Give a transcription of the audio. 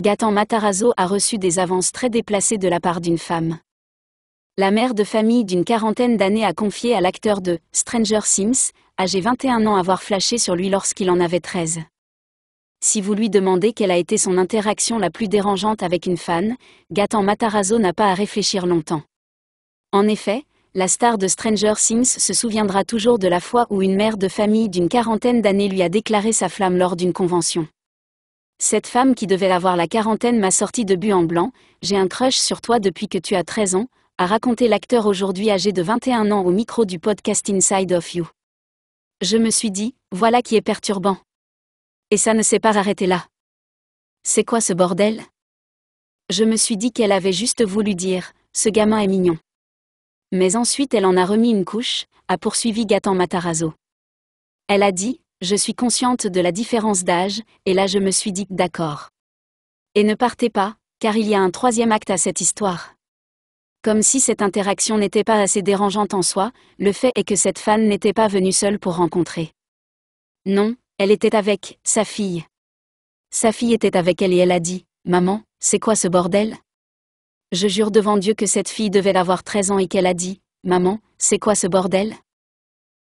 Gatan Matarazzo a reçu des avances très déplacées de la part d'une femme. La mère de famille d'une quarantaine d'années a confié à l'acteur de Stranger Sims, âgé 21 ans, avoir flashé sur lui lorsqu'il en avait 13. Si vous lui demandez quelle a été son interaction la plus dérangeante avec une fan, Gatan Matarazzo n'a pas à réfléchir longtemps. En effet, la star de Stranger Sims » se souviendra toujours de la fois où une mère de famille d'une quarantaine d'années lui a déclaré sa flamme lors d'une convention. Cette femme qui devait avoir la quarantaine m'a sorti de but en blanc, j'ai un crush sur toi depuis que tu as 13 ans, a raconté l'acteur aujourd'hui âgé de 21 ans au micro du podcast Inside of You. Je me suis dit, voilà qui est perturbant. Et ça ne s'est pas arrêté là. C'est quoi ce bordel Je me suis dit qu'elle avait juste voulu dire, ce gamin est mignon. Mais ensuite elle en a remis une couche, a poursuivi Gatan Matarazzo. Elle a dit, je suis consciente de la différence d'âge, et là je me suis dit d'accord. Et ne partez pas, car il y a un troisième acte à cette histoire. Comme si cette interaction n'était pas assez dérangeante en soi, le fait est que cette femme n'était pas venue seule pour rencontrer. Non, elle était avec sa fille. Sa fille était avec elle et elle a dit Maman, c'est quoi ce bordel Je jure devant Dieu que cette fille devait avoir 13 ans et qu'elle a dit Maman, c'est quoi ce bordel